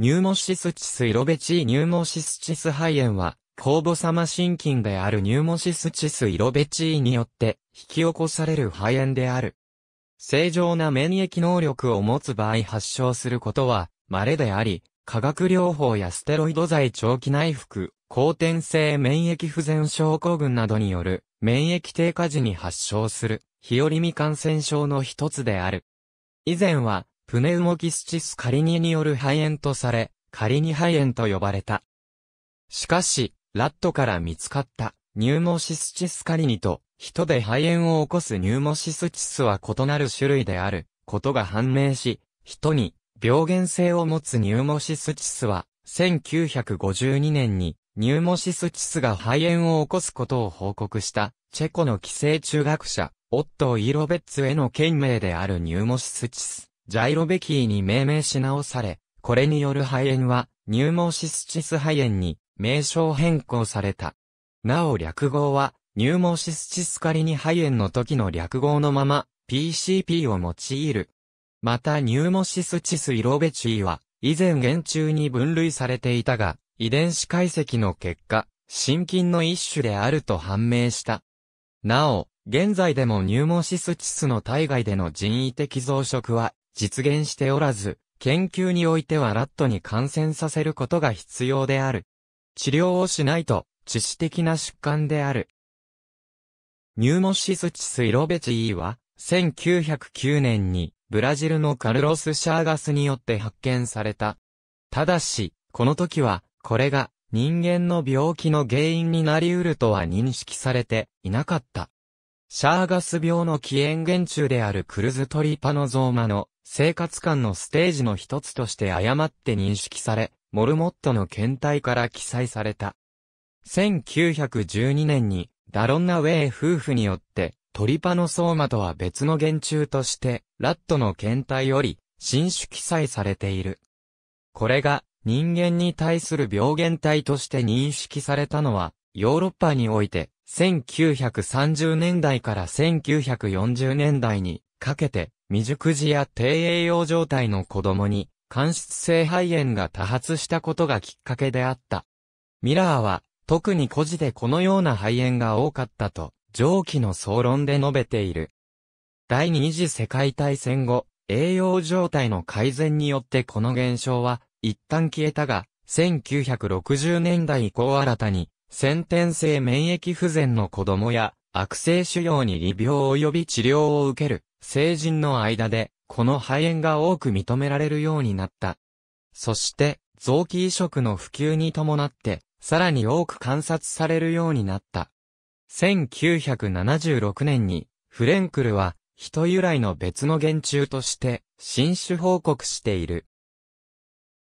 ニューモシスチスイロベチーニューモシスチス肺炎は、公母様心筋であるニューモシスチスイロベチーによって引き起こされる肺炎である。正常な免疫能力を持つ場合発症することは稀であり、化学療法やステロイド剤長期内服、後天性免疫不全症候群などによる免疫低下時に発症する、日和未感染症の一つである。以前は、プネウモキスチスカリニによる肺炎とされ、カリニ肺炎と呼ばれた。しかし、ラットから見つかったニューモシスチスカリニと、人で肺炎を起こすニューモシスチスは異なる種類であることが判明し、人に病原性を持つニューモシスチスは、1952年にニューモシスチスが肺炎を起こすことを報告したチェコの寄生虫学者、オットー・イロベッツへの懸名であるニューモシスチス。ジャイロベキーに命名し直され、これによる肺炎は、ニューモーシスチス肺炎に名称変更された。なお略号は、ニューモーシスチス仮に肺炎の時の略号のまま、PCP を用いる。またニューモシスチスイロベチーは、以前原中に分類されていたが、遺伝子解析の結果、心筋の一種であると判明した。なお、現在でもニューモシスチスの体外での人為的増殖は実現しておらず、研究においてはラットに感染させることが必要である。治療をしないと、致死的な疾患である。ニューモシスチスイロベチイは、1909年に、ブラジルのカルロス・シャーガスによって発見された。ただし、この時は、これが人間の病気の原因になり得るとは認識されていなかった。シャーガス病の起源源中であるクルズトリパノゾーマの生活感のステージの一つとして誤って認識され、モルモットの検体から記載された。1912年に、ダロンナウェイ夫婦によって、トリパノソーマとは別の原虫として、ラットの検体より、新種記載されている。これが、人間に対する病原体として認識されたのは、ヨーロッパにおいて、1930年代から1940年代にかけて、未熟児や低栄養状態の子供に、間質性肺炎が多発したことがきっかけであった。ミラーは、特に孤児でこのような肺炎が多かったと、上記の総論で述べている。第二次世界大戦後、栄養状態の改善によってこの現象は、一旦消えたが、1960年代以降新たに、先天性免疫不全の子供や、悪性腫瘍に利病及び治療を受ける、成人の間で、この肺炎が多く認められるようになった。そして、臓器移植の普及に伴って、さらに多く観察されるようになった。1976年に、フレンクルは、人由来の別の原虫として、新種報告している。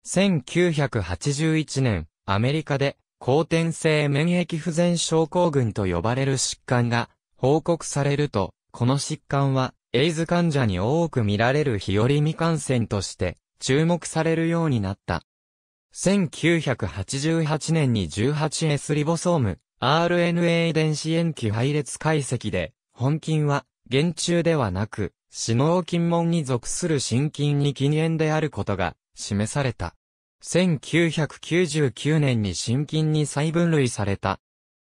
1981年、アメリカで、後天性免疫不全症候群と呼ばれる疾患が、報告されると、この疾患は、エイズ患者に多く見られる日和未感染として注目されるようになった。1988年に 18S リボソーム RNA 遺伝子塩基配列解析で本菌は原虫ではなく死脳菌門に属する心菌に禁煙であることが示された。1999年に心菌に再分類された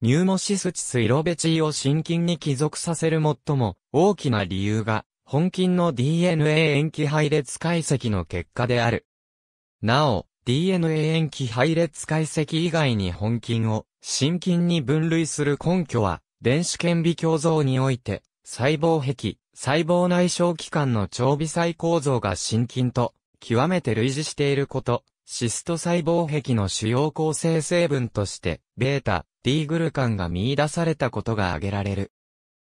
ニューモシスチスイロベチーを真菌に帰属させる最も大きな理由が、本菌の DNA 塩基配列解析の結果である。なお、DNA 塩基配列解析以外に本菌を真菌に分類する根拠は、電子顕微鏡像において、細胞壁、細胞内小器官の長微細構造が真菌と極めて類似していること、シスト細胞壁の主要構成成分として、ベータ、ディーグル感が見出されたことが挙げられる。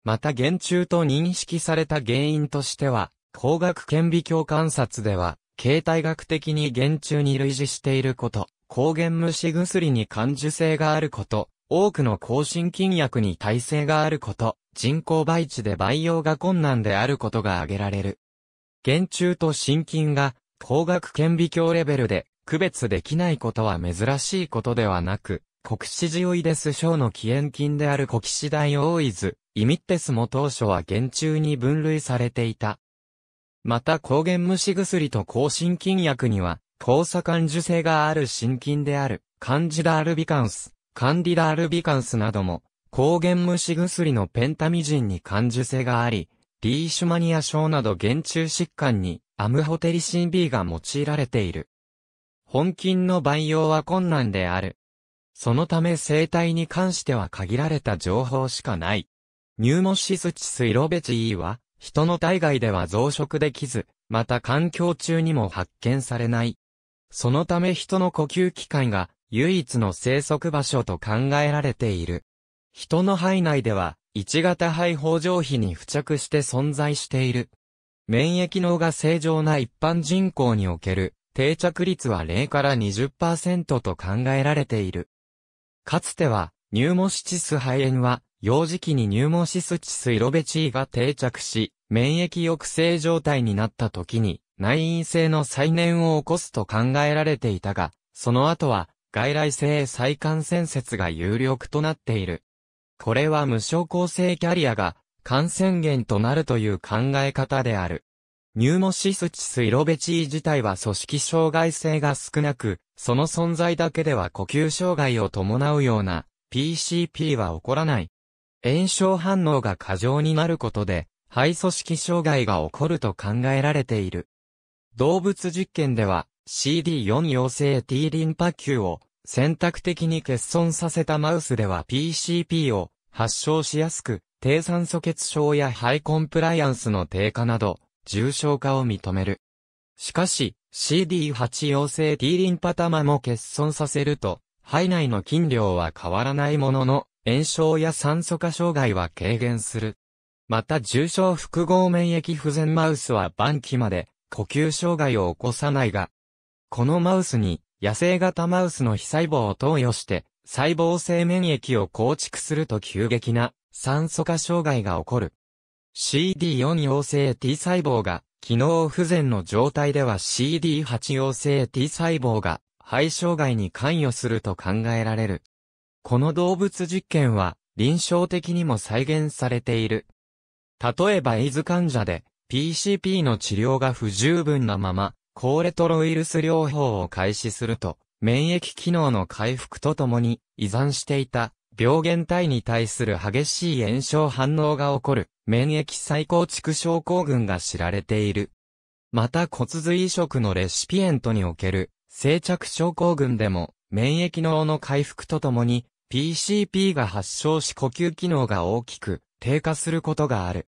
また厳中と認識された原因としては、光学顕微鏡観察では、形態学的に厳中に類似していること、抗原虫薬に感受性があること、多くの抗心筋薬に耐性があること、人工培地で培養が困難であることが挙げられる。原虫と心筋が、光学顕微鏡レベルで区別できないことは珍しいことではなく、国史寺オイデス省の起源金である国ダ大オイズ、イミッテスも当初は原虫に分類されていた。また抗原虫薬と抗心菌薬には、交差感受性がある心菌である、カンジダールビカンス、カンディダールビカンスなども、抗原虫薬のペンタミジンに感受性があり、リーシュマニア症など原虫疾患にアムホテリシン B が用いられている。本菌の培養は困難である。そのため生態に関しては限られた情報しかない。ニューモシスチスイロベチーは、人の体外では増殖できず、また環境中にも発見されない。そのため人の呼吸器官が唯一の生息場所と考えられている。人の肺内では、1型肺胞上皮に付着して存在している。免疫能が正常な一般人口における定着率は0から20%と考えられている。かつては、ニューモシチス肺炎は、幼児期にニューモシスチスイロベチーが定着し、免疫抑制状態になった時に、内因性の再燃を起こすと考えられていたが、その後は、外来性再感染説が有力となっている。これは無症候性キャリアが、感染源となるという考え方である。ニューモシスチスイロベチー自体は組織障害性が少なく、その存在だけでは呼吸障害を伴うような PCP は起こらない。炎症反応が過剰になることで、肺組織障害が起こると考えられている。動物実験では CD4 陽性 T リンパ球を選択的に欠損させたマウスでは PCP を発症しやすく、低酸素欠症や肺コンプライアンスの低下など、重症化を認める。しかし、CD8 陽性 T リンパ玉も欠損させると、肺内の菌量は変わらないものの、炎症や酸素化障害は軽減する。また重症複合免疫不全マウスは晩期まで呼吸障害を起こさないが、このマウスに野生型マウスの非細胞を投与して細胞性免疫を構築すると急激な酸素化障害が起こる。CD4 陽性 T 細胞が機能不全の状態では CD8 陽性 T 細胞が肺障害に関与すると考えられる。この動物実験は臨床的にも再現されている。例えばエイズ患者で PCP の治療が不十分なまま、高レトロウイルス療法を開始すると、免疫機能の回復とともに依存していた病原体に対する激しい炎症反応が起こる免疫再構築症候群が知られている。また骨髄移植のレシピエントにおける生着症候群でも免疫脳の回復とともに PCP が発症し呼吸機能が大きく低下することがある。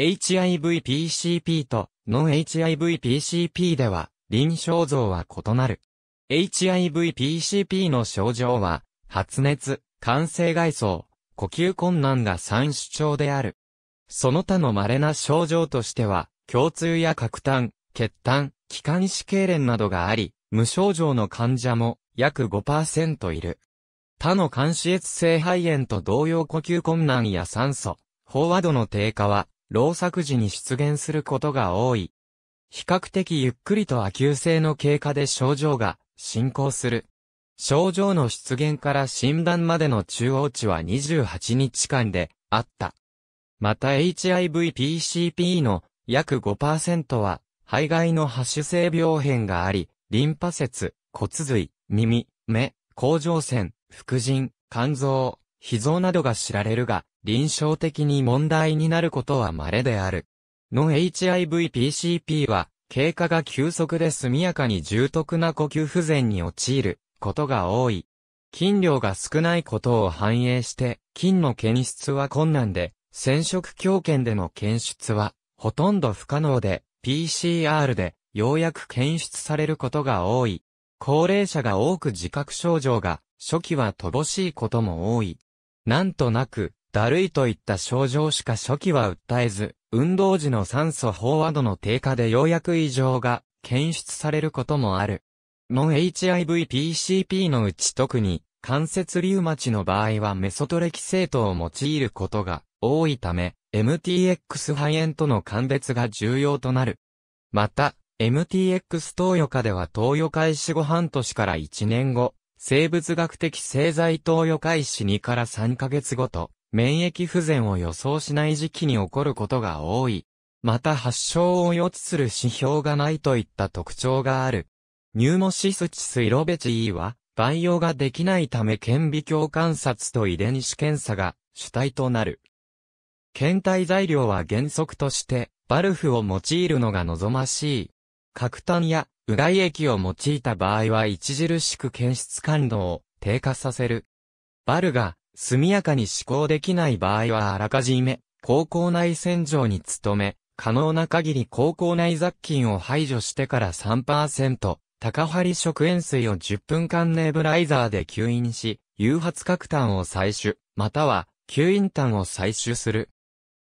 HIV-PCP とノン HIV-PCP では臨床像は異なる。HIV-PCP の症状は発熱、感性外装、呼吸困難が三主張である。その他の稀な症状としては、胸痛や核炭、血炭、気管支痙攣などがあり、無症状の患者も約5%いる。他の肝脂血性肺炎と同様呼吸困難や酸素、飽和度の低下は、老作時に出現することが多い。比較的ゆっくりと亜急性の経過で症状が進行する。症状の出現から診断までの中央値は28日間であった。また HIV-PCP の約5%は肺がの発シ性病変があり、リンパ節、骨髄、耳、目、甲状腺、副腎、肝臓、脾臓などが知られるが、臨床的に問題になることは稀である。の HIV-PCP は、経過が急速で速やかに重篤な呼吸不全に陥ることが多い。金量が少ないことを反映して、金の検出は困難で、染色強検での検出は、ほとんど不可能で、PCR で、ようやく検出されることが多い。高齢者が多く自覚症状が、初期は乏しいことも多い。なんとなく、だるいといった症状しか初期は訴えず、運動時の酸素飽和度の低下でようやく異常が検出されることもある。ノン HIVPCP のうち特に関節リウマチの場合はメソトレキセートを用いることが多いため、MTX 肺炎との鑑別が重要となる。また、MTX 投与下では投与開始後半年から1年後、生物学的製剤投与開始2から3ヶ月ごと、免疫不全を予想しない時期に起こることが多い。また発症を予知する指標がないといった特徴がある。ニューモシスチスイロベチーは、培養ができないため顕微鏡観察と遺伝子検査が主体となる。検体材料は原則として、バルフを用いるのが望ましい。核炭やうがい液を用いた場合は著しく検出感度を低下させる。バルが速やかに試行できない場合はあらかじめ、高校内洗浄に努め、可能な限り高校内雑菌を排除してから3%、高張食塩水を10分間ネーブライザーで吸引し、誘発核炭を採取、または吸引炭を採取する。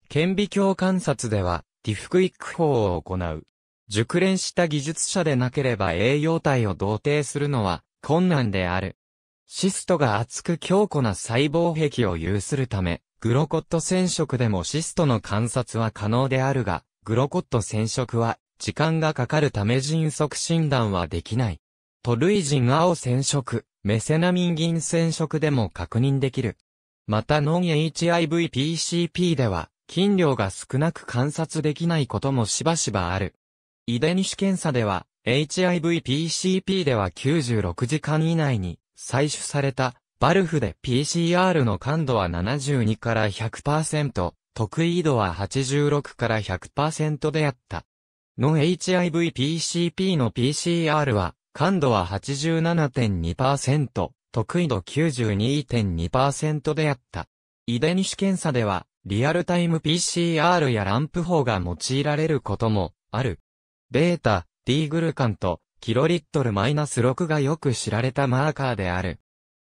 顕微鏡観察では、ディフクイック法を行う。熟練した技術者でなければ栄養体を同定するのは困難である。シストが厚く強固な細胞壁を有するため、グロコット染色でもシストの観察は可能であるが、グロコット染色は時間がかかるため迅速診断はできない。トルイジン青染色、メセナミン銀染色でも確認できる。またノン HIVPCP では、菌量が少なく観察できないこともしばしばある。遺伝子検査では、HIVPCP では96時間以内に採取されたバルフで PCR の感度は72から100%、得意度は86から100%であった。の HIV-PCP の PCR は、感度は87.2%、得意度92.2%であった。遺伝子検査では、リアルタイム PCR やランプ法が用いられることも、ある。ベータ、D グルカンと、キロリットルマイナス6がよく知られたマーカーである。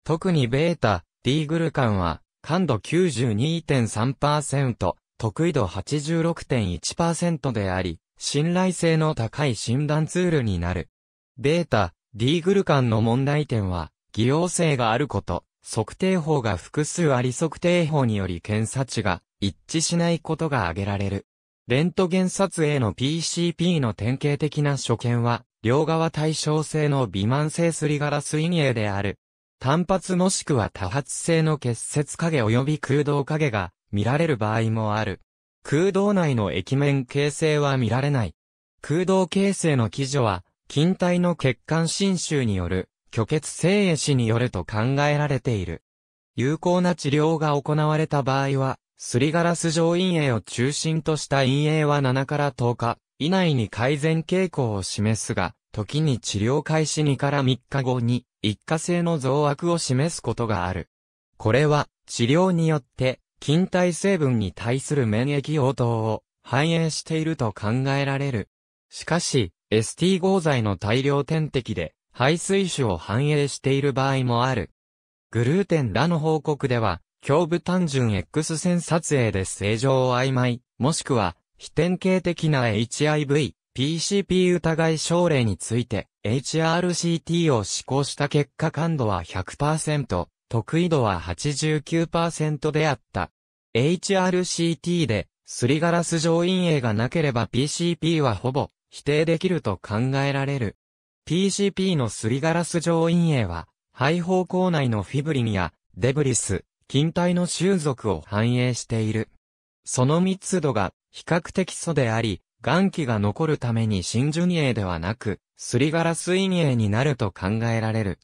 特にベータ、D グルカンは、感度92.3%、得意度86.1%であり、信頼性の高い診断ツールになる。ベータ、D グルカンの問題点は、偽陽性があること、測定法が複数あり測定法により検査値が一致しないことが挙げられる。レントゲン撮影の PCP の典型的な所見は、両側対称性の微慢性すりガラス陰影である。単発もしくは多発性の結節影及び空洞影が見られる場合もある。空洞内の液面形成は見られない。空洞形成の基準は、近体の血管侵襲による、虚血性液死によると考えられている。有効な治療が行われた場合は、すりガラス状陰影を中心とした陰影は7から10日以内に改善傾向を示すが、時に治療開始2から3日後に一過性の増悪を示すことがある。これは治療によって菌体成分に対する免疫応答を反映していると考えられる。しかし、ST 合剤の大量点滴で排水種を反映している場合もある。グルーテンらの報告では、胸部単純 X 線撮影で正常を曖昧、もしくは非典型的な HIV、PCP 疑い症例について HRCT を施行した結果感度は100%、得意度は89%であった。HRCT で、すりガラス上陰影がなければ PCP はほぼ否定できると考えられる。PCP のすりガラス上陰影は、肺方向内のフィブリンやデブリス、近体の習俗を反映している。その密度が比較的素であり、元気が残るために真珠陰影ではなく、すりガラス陰影になると考えられる。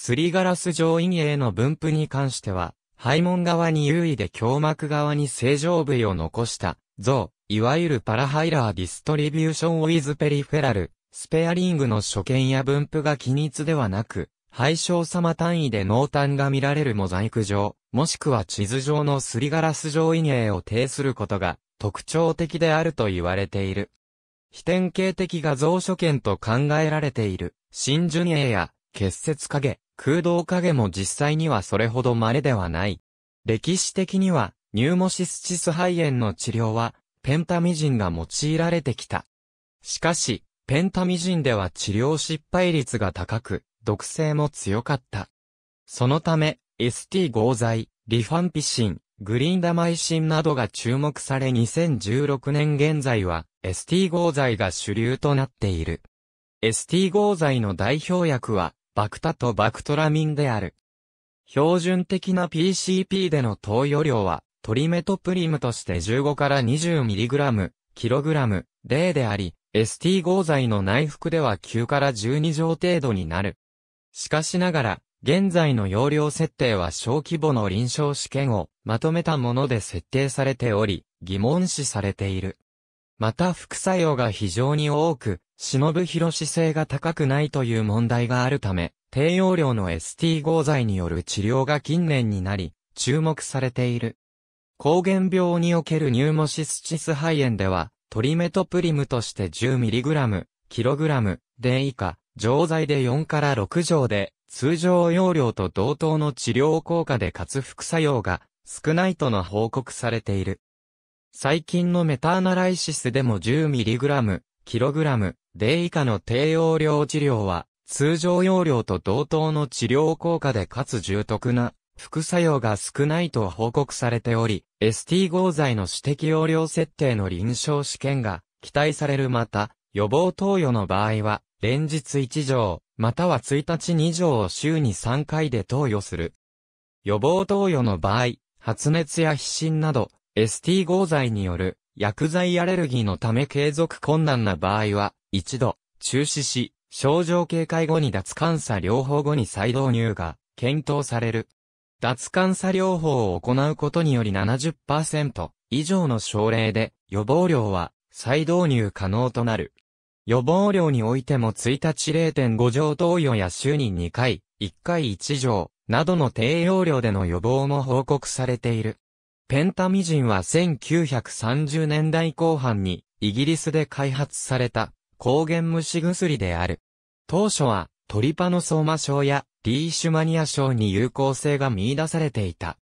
すりガラス状陰影の分布に関しては、肺門側に優位で胸膜側に正常部位を残した、像、いわゆるパラハイラーディストリビューションウィズペリフェラル、スペアリングの所見や分布が均一ではなく、配小様単位で濃淡が見られるモザイク状、もしくは地図上のすりガラス状陰影を呈することが特徴的であると言われている。非典型的画像所見と考えられている、真珠影や結節影、空洞影も実際にはそれほど稀ではない。歴史的には、ニューモシスチス肺炎の治療は、ペンタミジンが用いられてきた。しかし、ペンタミジンでは治療失敗率が高く、毒性も強かった。そのため、ST 合剤、リファンピシン、グリーンダマイシンなどが注目され2016年現在は ST 合剤が主流となっている。ST 合剤の代表薬はバクタとバクトラミンである。標準的な PCP での投与量は、トリメトプリムとして15から 20mg、kg、例であり、ST 合剤の内服では9から12錠程度になる。しかしながら、現在の容量設定は小規模の臨床試験をまとめたもので設定されており、疑問視されている。また副作用が非常に多く、忍ぶ広性が高くないという問題があるため、低用量の ST 合剤による治療が近年になり、注目されている。抗原病におけるニューモシスチス肺炎では、トリメトプリムとして 10mg、kg、で以下、錠剤で4から6錠で、通常容量と同等の治療効果でかつ副作用が少ないとの報告されている。最近のメタアナライシスでも 10mg、kg で以下の低用量治療は、通常用量と同等の治療効果でかつ重篤な副作用が少ないと報告されており、ST 合剤の私的容量設定の臨床試験が期待されるまた、予防投与の場合は、連日1錠、または1日2錠を週に3回で投与する。予防投与の場合、発熱や皮疹など、ST 合剤による薬剤アレルギーのため継続困難な場合は、一度、中止し、症状警戒後に脱感査療法後に再導入が検討される。脱感査療法を行うことにより70%以上の症例で予防量は再導入可能となる。予防量においても1日0.5錠投与や週に2回、1回1錠などの低用量での予防も報告されている。ペンタミジンは1930年代後半にイギリスで開発された抗原虫薬である。当初はトリパノソーマ症やリーシュマニア症に有効性が見出されていた。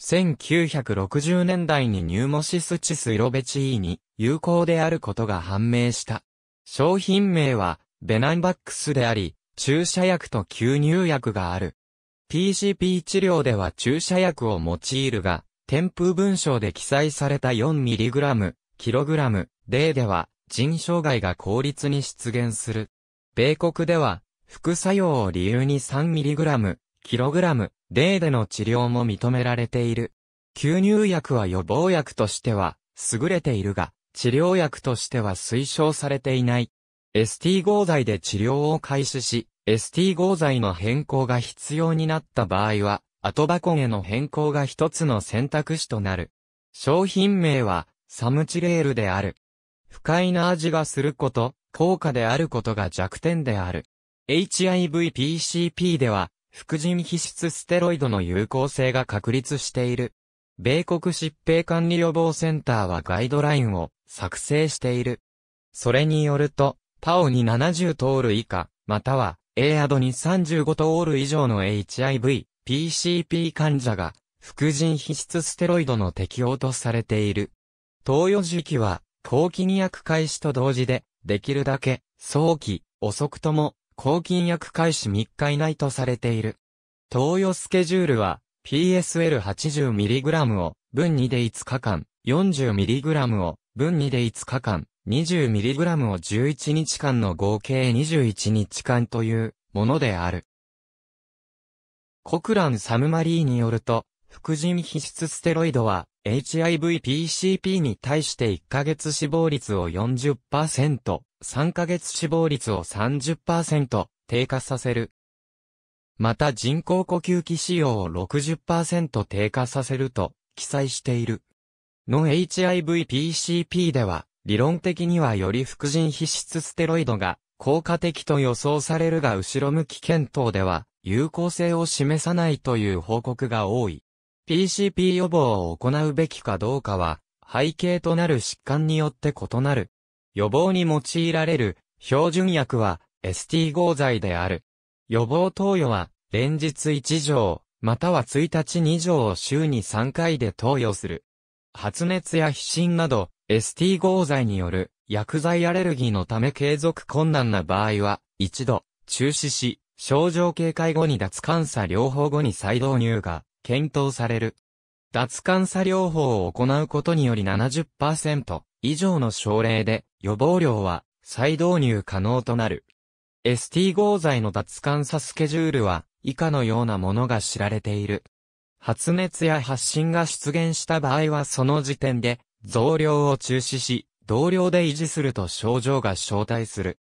1960年代にニューモシスチスイロベチーに有効であることが判明した。商品名はベナンバックスであり、注射薬と吸入薬がある。PCP 治療では注射薬を用いるが、添付文章で記載された 4mg、kg、例では、腎障害が効率に出現する。米国では、副作用を理由に 3mg、kg、例での治療も認められている。吸入薬は予防薬としては、優れているが、治療薬としては推奨されていない。ST 合剤で治療を開始し、ST 合剤の変更が必要になった場合は、後箱への変更が一つの選択肢となる。商品名は、サムチレールである。不快な味がすること、高価であることが弱点である。HIV-PCP では、副腎皮質ステロイドの有効性が確立している。米国疾病管理予防センターはガイドラインを作成している。それによると、パオに70トール以下、または A アドに35トール以上の HIV、PCP 患者が、副腎皮質ステロイドの適用とされている。投与時期は、抗菌薬開始と同時で、できるだけ、早期、遅くとも、抗菌薬開始3日以内とされている。投与スケジュールは、PSL80mg を、分2で5日間、40mg を、分2で5日間、20mg を11日間の合計21日間というものである。コクランサムマリーによると、副腎皮質ステロイドは HIV-PCP に対して1ヶ月死亡率を40%、3ヶ月死亡率を30%低下させる。また人工呼吸器使用を60%低下させると記載している。の HIV-PCP では、理論的にはより副腎皮質ステロイドが効果的と予想されるが後ろ向き検討では、有効性を示さないという報告が多い。PCP 予防を行うべきかどうかは、背景となる疾患によって異なる。予防に用いられる標準薬は ST 合剤である。予防投与は連日1錠、または1日2錠を週に3回で投与する。発熱や皮疹など ST 合剤による薬剤アレルギーのため継続困難な場合は一度中止し、症状警戒後に脱感作療法後に再導入が検討される。脱感作療法を行うことにより70%以上の症例で予防量は再導入可能となる。ST 合剤の脱感作スケジュールは以下のようなものが知られている。発熱や発疹が出現した場合はその時点で増量を中止し、同量で維持すると症状が招待する。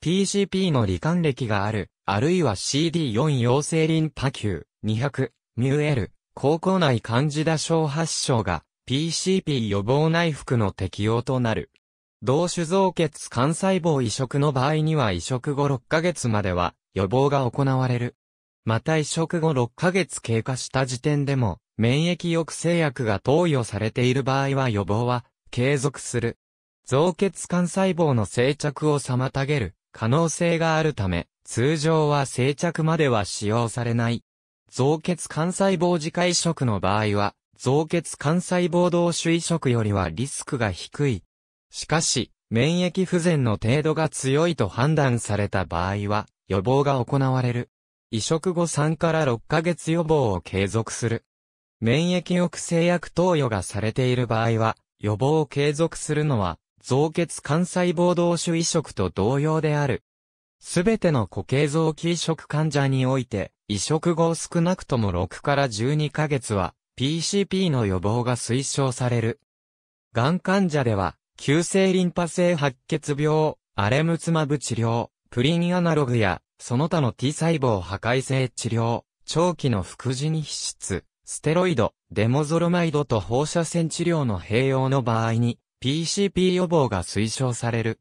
PCP の罹患歴があるあるいは CD4 陽性リンパ球、200、ミュエル、高校内患児打症発症が PCP 予防内服の適用となる。同種造血幹細胞移植の場合には移植後6ヶ月までは予防が行われる。また移植後6ヶ月経過した時点でも免疫抑制薬が投与されている場合は予防は継続する。造血幹細胞の生着を妨げる可能性があるため通常は生着までは使用されない。造血幹細胞自家移植の場合は、造血幹細胞同種移植よりはリスクが低い。しかし、免疫不全の程度が強いと判断された場合は、予防が行われる。移植後3から6ヶ月予防を継続する。免疫抑制薬投与がされている場合は、予防を継続するのは、造血幹細胞同種移植と同様である。すべての固形臓器移植患者において、移植後少なくとも6から12ヶ月は、PCP の予防が推奨される。がん患者では、急性リンパ性白血病、アレムツマブ治療、プリンアナログや、その他の T 細胞破壊性治療、長期の副腎皮質、ステロイド、デモゾルマイドと放射線治療の併用の場合に、PCP 予防が推奨される。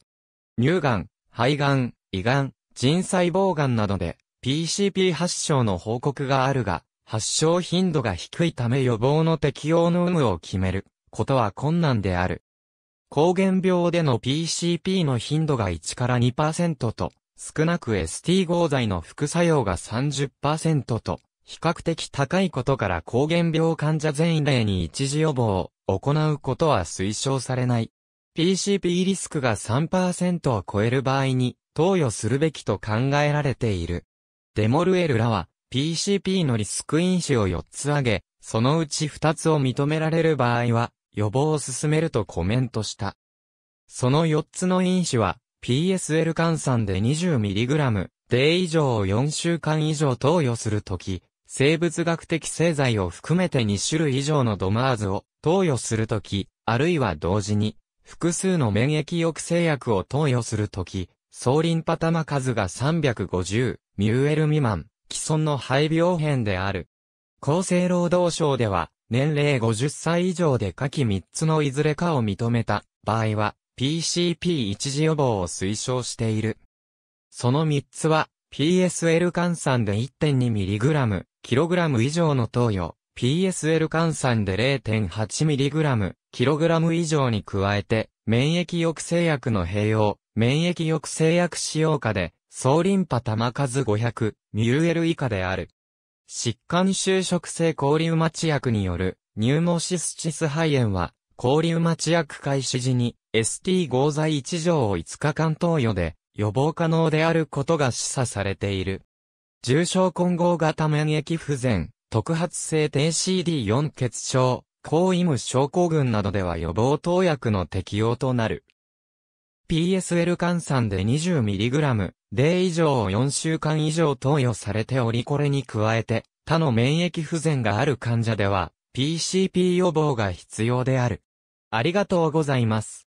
乳がん、肺がん、胃がん、腎細胞がんなどで PCP 発症の報告があるが、発症頻度が低いため予防の適用の有無を決めることは困難である。抗原病での PCP の頻度が1から2%と、少なく ST 合剤の副作用が30%と、比較的高いことから抗原病患者全員例に一時予防を行うことは推奨されない。PCP リスクが3%を超える場合に、投与するべきと考えられている。デモルエルらは PCP のリスク因子を4つ挙げ、そのうち2つを認められる場合は予防を進めるとコメントした。その4つの因子は PSL 換算で 20mg で以上を4週間以上投与するとき、生物学的製剤を含めて2種類以上のドマーズを投与するとき、あるいは同時に複数の免疫抑制薬を投与するとき、総リンパ玉数が350ミューエル未満、既存の肺病変である。厚生労働省では、年齢50歳以上で下記3つのいずれかを認めた場合は、PCP 一時予防を推奨している。その3つは、PSL 換算で 1.2mg、kg 以上の投与、PSL 換算で 0.8mg、kg 以上に加えて、免疫抑制薬の併用、免疫抑制薬使用下で、総リンパ玉数500、ミューエル以下である。疾患収縮性抗リウマチ薬による、ニューモシスチス肺炎は、抗リウマチ薬開始時に、ST5 剤1錠を5日間投与で、予防可能であることが示唆されている。重症混合型免疫不全、特発性低 CD4 血症、抗イム症候群などでは予防投薬の適用となる。PSL 換算で 20mg で以上を4週間以上投与されておりこれに加えて、他の免疫不全がある患者では、PCP 予防が必要である。ありがとうございます。